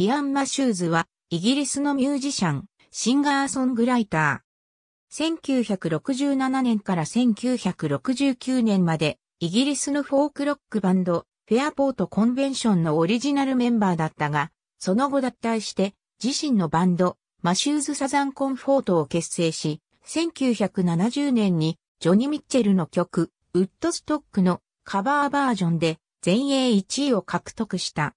イアン・マシューズは、イギリスのミュージシャン、シンガーソングライター。1967年から1969年まで、イギリスのフォークロックバンド、フェアポートコンベンションのオリジナルメンバーだったが、その後脱退して、自身のバンド、マシューズ・サザン・コンフォートを結成し、1970年に、ジョニ・ミッチェルの曲、ウッドストックのカバーバージョンで、全英1位を獲得した。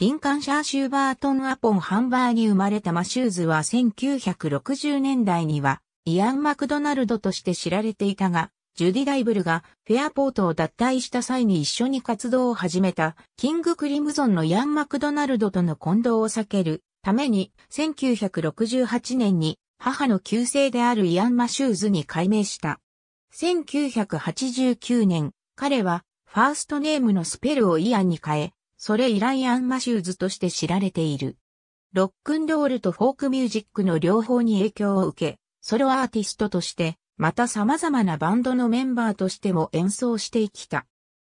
リンカンシャーシューバートンアポンハンバーに生まれたマシューズは1960年代にはイアン・マクドナルドとして知られていたが、ジュディ・ダイブルがフェアポートを脱退した際に一緒に活動を始めたキング・クリムゾンのイアン・マクドナルドとの混同を避けるために1968年に母の旧姓であるイアン・マシューズに改名した。1989年、彼はファーストネームのスペルをイアンに変え、それ以来アン・マシューズとして知られている。ロックンロールとフォークミュージックの両方に影響を受け、ソロアーティストとして、また様々なバンドのメンバーとしても演奏してきた。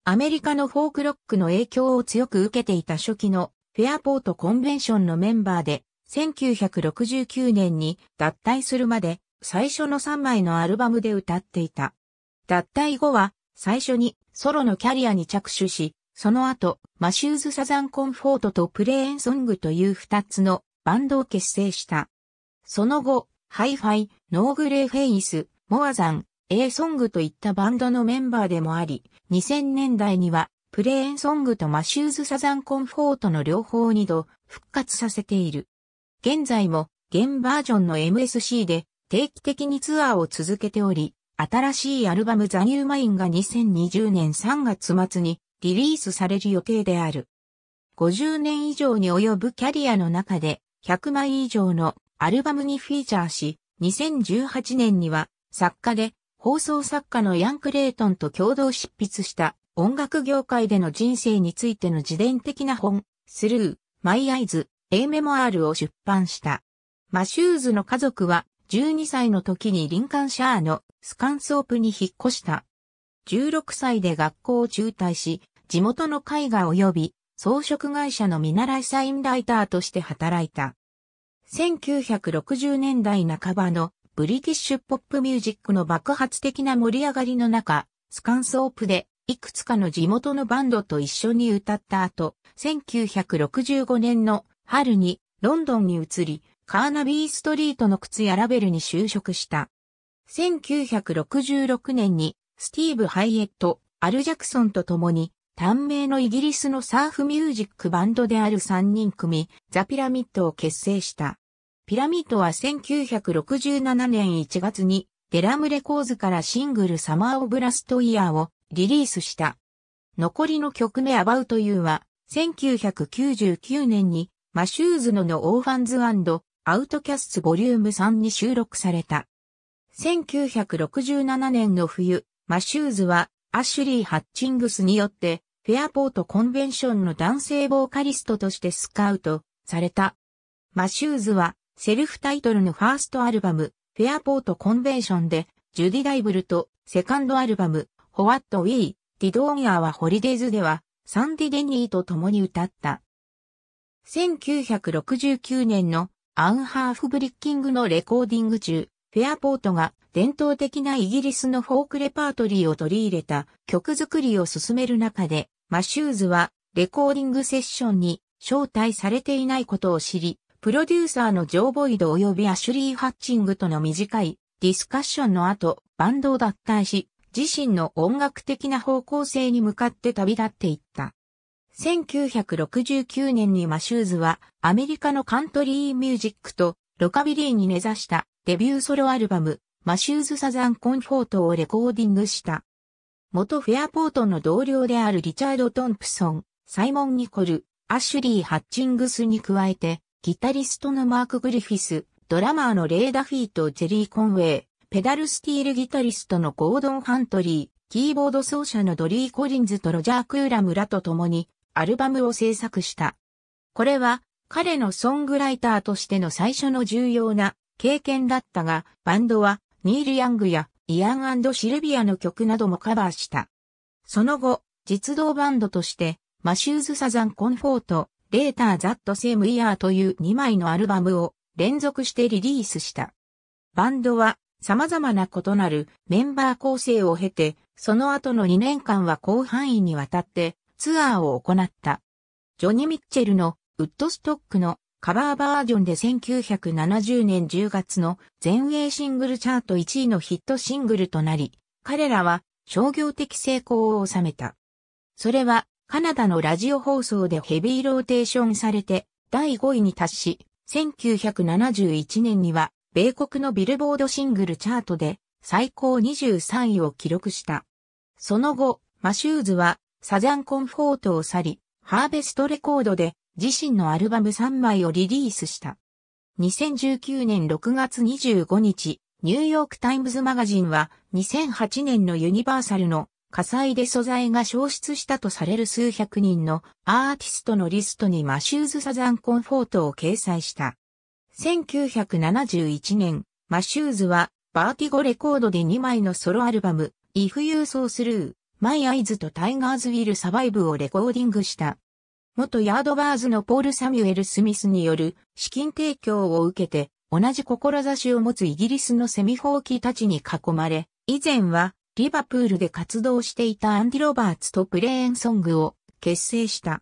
アメリカのフォークロックの影響を強く受けていた初期のフェアポートコンベンションのメンバーで、1969年に脱退するまで最初の3枚のアルバムで歌っていた。脱退後は最初にソロのキャリアに着手し、その後、マシューズ・サザン・コンフォートとプレーン・ソングという二つのバンドを結成した。その後、ハイファイ、ノーグレーフェイス、モアザン、エソングといったバンドのメンバーでもあり、2000年代にはプレーンソングとマシューズ・サザン・コンフォートの両方を2度復活させている。現在も現バージョンの MSC で定期的にツアーを続けており、新しいアルバムザニューマインが2020年3月末にリリースされる予定である。50年以上に及ぶキャリアの中で100枚以上のアルバムにフィーチャーし、2018年には作家で放送作家のヤン・クレイトンと共同執筆した音楽業界での人生についての自伝的な本、スルー、マイ・アイズ、A メモアールを出版した。マシューズの家族は12歳の時にリンカンシャーのスカンソープに引っ越した。16歳で学校を中退し、地元の絵画及び装飾会社の見習いサインライターとして働いた。1960年代半ばのブリティッシュポップミュージックの爆発的な盛り上がりの中、スカンソープでいくつかの地元のバンドと一緒に歌った後、1965年の春にロンドンに移り、カーナビーストリートの靴やラベルに就職した。1966年にスティーブ・ハイエット、アル・ジャクソンと共に短命のイギリスのサーフミュージックバンドである3人組、ザ・ピラミッドを結成した。ピラミッドは1967年1月にデラムレコーズからシングルサマーオブラストイヤーをリリースした。残りの曲目アバウトユーは1999年にマシューズののオーファンズアウトキャストボリューム3に収録された。1967年の冬、マシューズはアッシュリー・ハッチングスによって、フェアポートコンベンションの男性ボーカリストとしてスカウトされた。マシューズは、セルフタイトルのファーストアルバム、フェアポートコンベンションで、ジュディ・ダイブルと、セカンドアルバム、ホワット・ウィー、ディドーギアはホリデーズでは、サンディ・デニーと共に歌った。1969年のアンハーフブリッキングのレコーディング中、フェアポートが伝統的なイギリスのフォークレパートリーを取り入れた曲作りを進める中で、マシューズはレコーディングセッションに招待されていないことを知り、プロデューサーのジョー・ボイド及びアシュリー・ハッチングとの短いディスカッションの後、バンドを脱退し、自身の音楽的な方向性に向かって旅立っていった。1969年にマシューズはアメリカのカントリーミュージックとロカビリーに根ざしたデビューソロアルバムマシューズ・サザン・コンフォートをレコーディングした。元フェアポートの同僚であるリチャード・トンプソン、サイモン・ニコル、アシュリー・ハッチングスに加えて、ギタリストのマーク・グリフィス、ドラマーのレーダ・フィーとジェリー・コンウェイ、ペダルスティールギタリストのゴードン・ハントリー、キーボード奏者のドリー・コリンズとロジャー・クーラムらと共に、アルバムを制作した。これは、彼のソングライターとしての最初の重要な経験だったが、バンドはニール・ヤングやイアンシルビアの曲などもカバーした。その後、実動バンドとして、マシューズ・サザン・コンフォート、レーター・ザット・セーム・イヤーという2枚のアルバムを連続してリリースした。バンドは様々な異なるメンバー構成を経て、その後の2年間は広範囲にわたってツアーを行った。ジョニ・ー・ミッチェルのウッドストックのカバーバージョンで1970年10月の全英シングルチャート1位のヒットシングルとなり、彼らは商業的成功を収めた。それはカナダのラジオ放送でヘビーローテーションされて第5位に達し、1971年には米国のビルボードシングルチャートで最高23位を記録した。その後、マシューズはサザンコンフォートを去り、ハーベストレコードで自身のアルバム3枚をリリースした。2019年6月25日、ニューヨークタイムズマガジンは2008年のユニバーサルの火災で素材が消失したとされる数百人のアーティストのリストにマシューズ・サザン・コンフォートを掲載した。1971年、マシューズはバーティゴレコードで2枚のソロアルバム、If You So Through、My Eyes と Tigers Will Survive をレコーディングした。元ヤードバーズのポール・サミュエル・スミスによる資金提供を受けて、同じ志を持つイギリスのセミホーキーたちに囲まれ、以前はリバプールで活動していたアンディ・ロバーツとプレーンソングを結成した。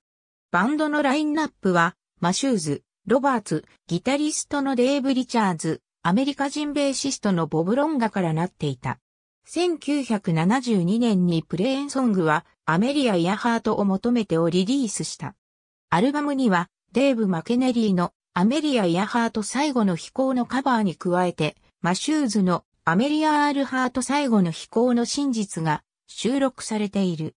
バンドのラインナップは、マシューズ、ロバーツ、ギタリストのデーブ・リチャーズ、アメリカ人ベーシストのボブ・ロンガからなっていた。1972年にプレーンソングはアメリア・イヤハートを求めてをリリースした。アルバムには、デーブ・マケネリーのアメリア・イヤハート最後の飛行のカバーに加えて、マシューズのアメリア・アールハート最後の飛行の真実が収録されている。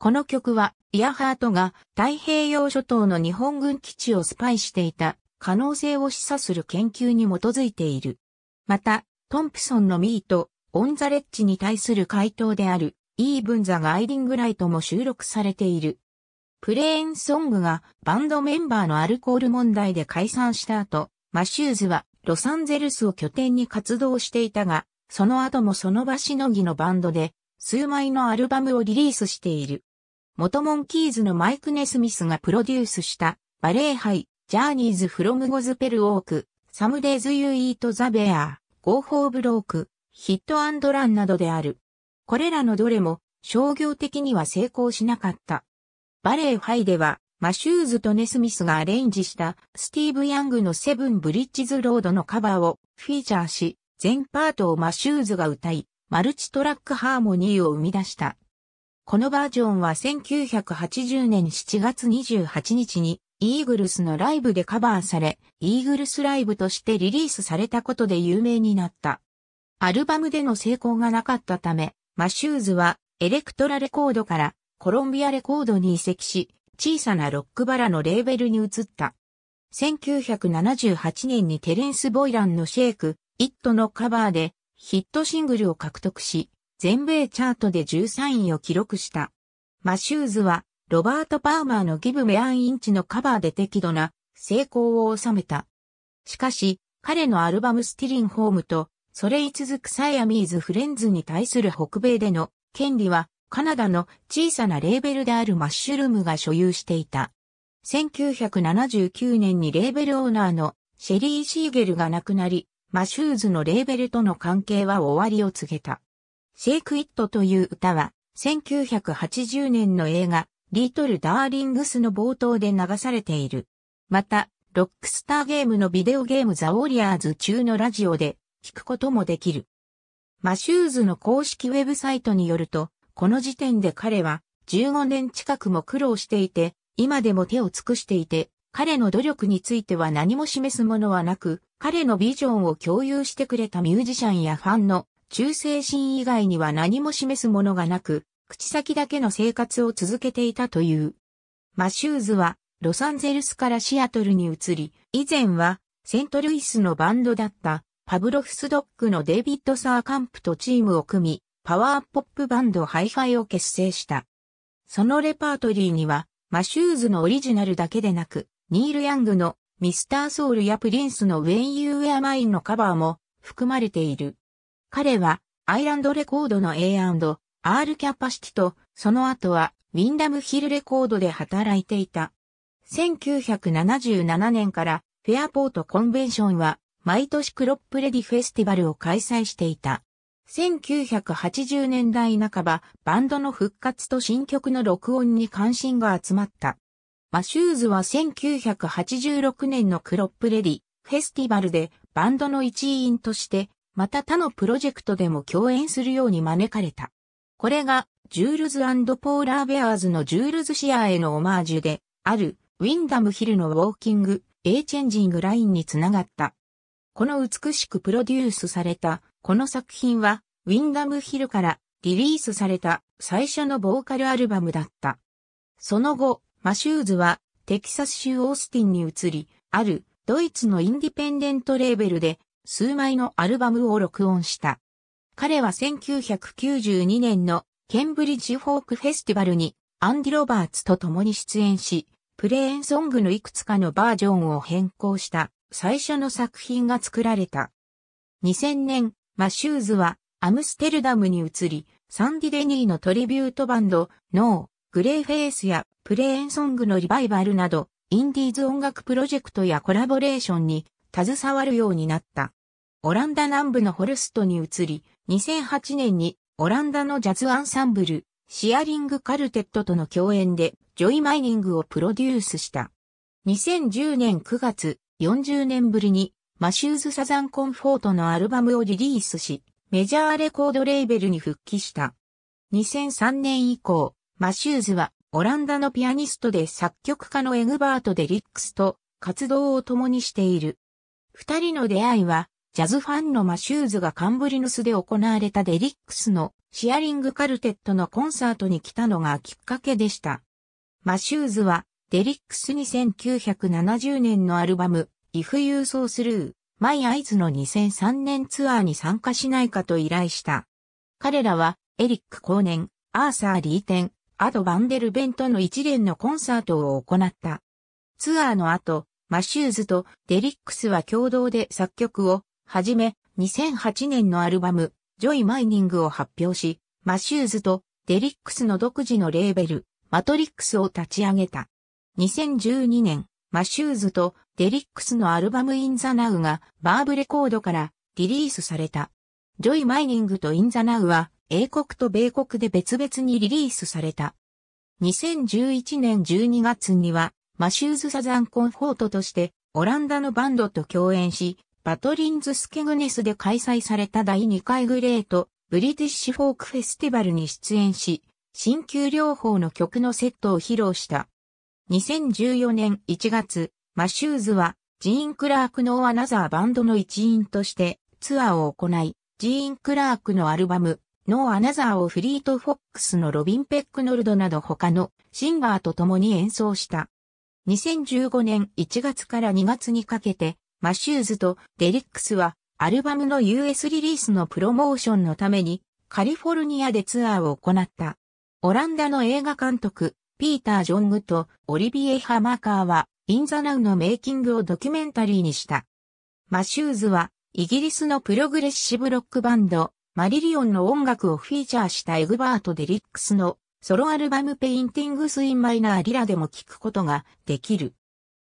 この曲は、イヤハートが太平洋諸島の日本軍基地をスパイしていた可能性を示唆する研究に基づいている。また、トンプソンのミート、オンザレッジに対する回答であるイーブンザ・ガイ Guiding も収録されている。プレーンソングがバンドメンバーのアルコール問題で解散した後、マシューズはロサンゼルスを拠点に活動していたが、その後もその場しのぎのバンドで数枚のアルバムをリリースしている。元モンキーズのマイク・ネスミスがプロデュースしたバレー杯ジャーニーズ・フロム・ゴズペル・オーク、サムデイズ・ユー・イート・ザ・ベア、ゴー・ホー・ブローク、ヒット・アンド・ランなどである。これらのどれも商業的には成功しなかった。バレーファイでは、マシューズとネスミスがアレンジしたスティーブ・ヤングのセブン・ブリッジズ・ロードのカバーをフィーチャーし、全パートをマシューズが歌い、マルチトラックハーモニーを生み出した。このバージョンは1980年7月28日にイーグルスのライブでカバーされ、イーグルスライブとしてリリースされたことで有名になった。アルバムでの成功がなかったため、マシューズはエレクトラレコードからコロンビアレコードに移籍し、小さなロックバラのレーベルに移った。1978年にテレンス・ボイランのシェイク、イットのカバーでヒットシングルを獲得し、全米チャートで13位を記録した。マシューズは、ロバート・パーマーのギブ・メアン・インチのカバーで適度な成功を収めた。しかし、彼のアルバムスティリン・ホームとそれに続くサイアミーズフレンズに対する北米での権利はカナダの小さなレーベルであるマッシュルームが所有していた。1979年にレーベルオーナーのシェリー・シーゲルが亡くなり、マシューズのレーベルとの関係は終わりを告げた。シェイク・イットという歌は、1980年の映画、リートル・ダーリングスの冒頭で流されている。また、ロックスターゲームのビデオゲームザ・ウォリアーズ中のラジオで、聞くこともできる。マシューズの公式ウェブサイトによると、この時点で彼は15年近くも苦労していて、今でも手を尽くしていて、彼の努力については何も示すものはなく、彼のビジョンを共有してくれたミュージシャンやファンの忠誠心以外には何も示すものがなく、口先だけの生活を続けていたという。マシューズは、ロサンゼルスからシアトルに移り、以前は、セントルイスのバンドだった、パブロフスドッグのデイビッド・サーカンプとチームを組み、パワーポップバンドハイハイを結成した。そのレパートリーには、マシューズのオリジナルだけでなく、ニール・ヤングのミスター・ソウルやプリンスのウェイ・ン・ユー・ウェア・マインのカバーも含まれている。彼は、アイランドレコードの A&R キャパシティと、その後は、ウィンダムヒルレコードで働いていた。1977年から、フェアポートコンベンションは、毎年クロップレディフェスティバルを開催していた。1980年代半ば、バンドの復活と新曲の録音に関心が集まった。マシューズは1986年のクロップレディフェスティバルでバンドの一員として、また他のプロジェクトでも共演するように招かれた。これが、ジュールズポーラーベアーズのジュールズシアへのオマージュで、ある、ウィンダムヒルのウォーキング、エイチェンジングラインにつながった。この美しくプロデュースされた、この作品は、ウィンダムヒルからリリースされた最初のボーカルアルバムだった。その後、マシューズはテキサス州オースティンに移り、あるドイツのインディペンデントレーベルで数枚のアルバムを録音した。彼は1992年のケンブリッジフォークフェスティバルにアンディ・ロバーツと共に出演し、プレーンソングのいくつかのバージョンを変更した。最初の作品が作られた。2000年、マシューズはアムステルダムに移り、サンディデニーのトリビュートバンド、ノー、グレーフェイスやプレーンソングのリバイバルなど、インディーズ音楽プロジェクトやコラボレーションに携わるようになった。オランダ南部のホルストに移り、2008年にオランダのジャズアンサンブル、シアリングカルテットとの共演でジョイマイニングをプロデュースした。2010年9月、40年ぶりにマシューズ・サザン・コンフォートのアルバムをリリースし、メジャーレコードレーベルに復帰した。2003年以降、マシューズはオランダのピアニストで作曲家のエグバート・デリックスと活動を共にしている。二人の出会いは、ジャズファンのマシューズがカンブリヌスで行われたデリックスのシアリングカルテットのコンサートに来たのがきっかけでした。マシューズはデリックスに9 7 0年のアルバム、If You So Through、マイアイズの2003年ツアーに参加しないかと依頼した。彼らは、エリックネ年、アーサー・リーテン、アド・バンデルベントの一連のコンサートを行った。ツアーの後、マシューズとデリックスは共同で作曲を、はじめ、2008年のアルバム、ジョイ・マイニングを発表し、マシューズとデリックスの独自のレーベル、マトリックスを立ち上げた。2012年、マシューズとデリックスのアルバムインザナウがバーブレコードからリリースされた。ジョイ・マイニングとインザナウは英国と米国で別々にリリースされた。2011年12月にはマシューズ・サザン・コンフォートとしてオランダのバンドと共演し、バトリンズ・スケグネスで開催された第2回グレート・ブリティッシュ・フォーク・フェスティバルに出演し、新旧両方の曲のセットを披露した。2014年1月、マシューズは、ジーン・クラークのアナザーバンドの一員としてツアーを行い、ジーン・クラークのアルバム、ノー・アナザーをフリート・フォックスのロビン・ペックノルドなど他のシンガーと共に演奏した。2015年1月から2月にかけて、マシューズとデリックスはアルバムの US リリースのプロモーションのためにカリフォルニアでツアーを行った。オランダの映画監督ピーター・ジョングとオリビエ・ハマーカーは、インザナウのメイキングをドキュメンタリーにした。マシューズは、イギリスのプログレッシブロックバンド、マリリオンの音楽をフィーチャーしたエグバート・デリックスのソロアルバムペインティングス・イン・マイナー・リラでも聴くことができる。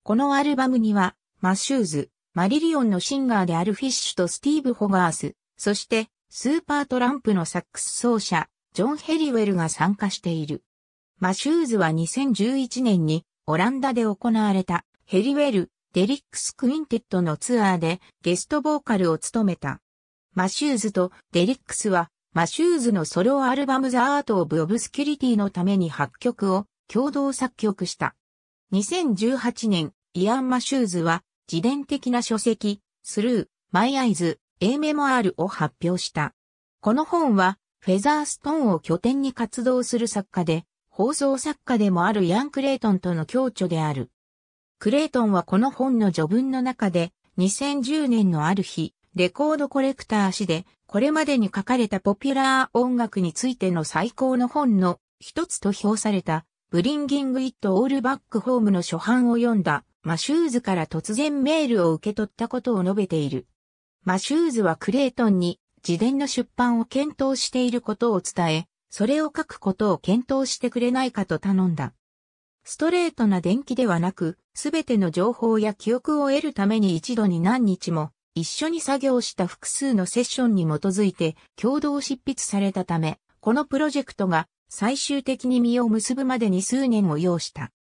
このアルバムには、マシューズ、マリリオンのシンガーであるフィッシュとスティーブ・ホガース、そして、スーパートランプのサックス奏者、ジョン・ヘリウェルが参加している。マシューズは2011年にオランダで行われたヘリウェル・デリックス・クインテットのツアーでゲストボーカルを務めた。マシューズとデリックスはマシューズのソロアルバムザ・アート・オブ・オブスキュリティのために8曲を共同作曲した。2018年、イアン・マシューズは自伝的な書籍、スルー、マイ・アイズ、A メモアールを発表した。この本はフェザーストーンを拠点に活動する作家で、放送作家でもあるヤン・クレイトンとの共著である。クレイトンはこの本の序文の中で、2010年のある日、レコードコレクター誌で、これまでに書かれたポピュラー音楽についての最高の本の一つと評された、ブリンギング・イット・オールバック・ホームの初版を読んだ、マシューズから突然メールを受け取ったことを述べている。マシューズはクレイトンに自伝の出版を検討していることを伝え、それを書くことを検討してくれないかと頼んだ。ストレートな電気ではなく、すべての情報や記憶を得るために一度に何日も一緒に作業した複数のセッションに基づいて共同執筆されたため、このプロジェクトが最終的に実を結ぶまでに数年を要した。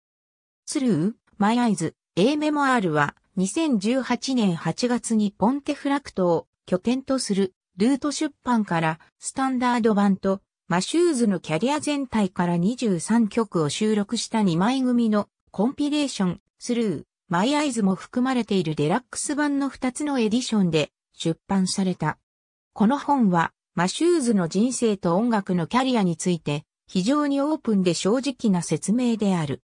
スルー、マイアイズ、A メモアールは2018年8月にポンテフラクトを拠点とするルート出版からスタンダード版とマシューズのキャリア全体から23曲を収録した2枚組のコンピレーション、スルー、マイアイズも含まれているデラックス版の2つのエディションで出版された。この本はマシューズの人生と音楽のキャリアについて非常にオープンで正直な説明である。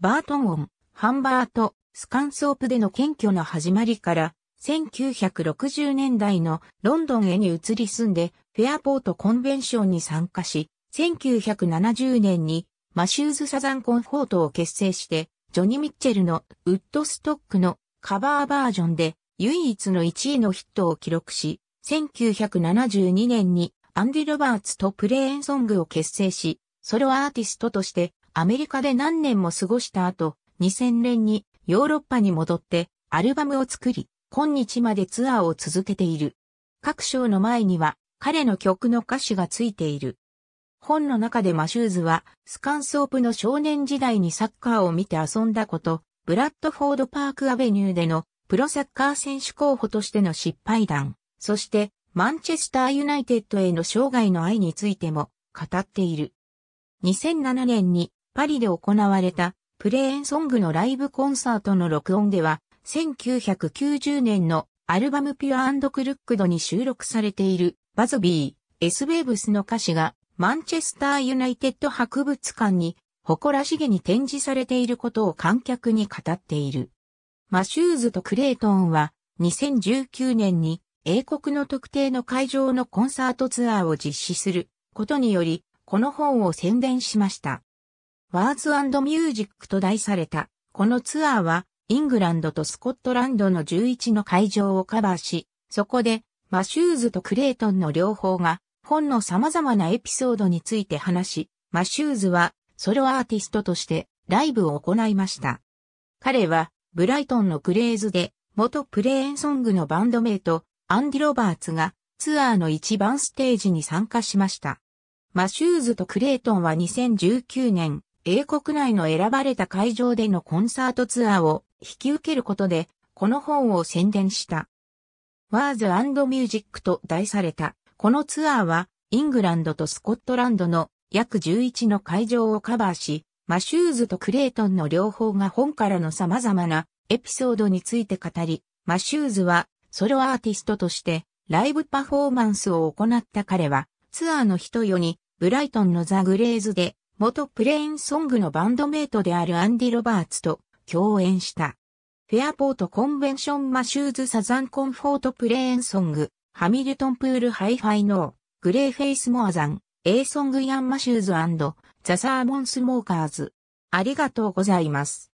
バートン・オン、ハンバート、スカンソープでの謙虚の始まりから1960年代のロンドンへに移り住んでフェアポートコンベンションに参加し、1970年にマシューズ・サザン・コンフォートを結成して、ジョニ・ー・ミッチェルのウッドストックのカバーバージョンで唯一の1位のヒットを記録し、1972年にアンディ・ロバーツとプレーンソングを結成し、ソロアーティストとしてアメリカで何年も過ごした後、2000年にヨーロッパに戻ってアルバムを作り、今日までツアーを続けている。各賞の前には彼の曲の歌詞がついている。本の中でマシューズは、スカンソープの少年時代にサッカーを見て遊んだこと、ブラッドフォードパークアベニューでのプロサッカー選手候補としての失敗談、そしてマンチェスターユナイテッドへの生涯の愛についても語っている。2007年にパリで行われたプレーンソングのライブコンサートの録音では、1990年のアルバムピュアクルックドに収録されているバズビー、エスベーブスの歌詞がマンチェスターユナイテッド博物館に誇らしげに展示されていることを観客に語っている。マシューズとクレイトーンは2019年に英国の特定の会場のコンサートツアーを実施することにより、この本を宣伝しました。ワーズミュージックと題された、このツアーは、イングランドとスコットランドの11の会場をカバーし、そこでマシューズとクレイトンの両方が本の様々なエピソードについて話し、マシューズはソロアーティストとしてライブを行いました。彼はブライトンのクレイズで元プレーンソングのバンドメイトアンディ・ロバーツがツアーの一番ステージに参加しました。マシューズとクレイトンは2019年英国内の選ばれた会場でのコンサートツアーを引き受けることでこの本を宣伝した。ワーズミュージックと題された。このツアーは、イングランドとスコットランドの約11の会場をカバーし、マシューズとクレイトンの両方が本からの様々なエピソードについて語り、マシューズはソロアーティストとしてライブパフォーマンスを行った彼は、ツアーの人よに、ブライトンのザ・グレーズで、元プレインソングのバンドメイトであるアンディ・ロバーツと共演した。フェアポートコンベンションマシューズサザンコンフォートプレーンソング、ハミルトンプールハイファイノー、グレーフェイスモアザン、エーソングヤンマシューズザサーモンスモーカーズ。ありがとうございます。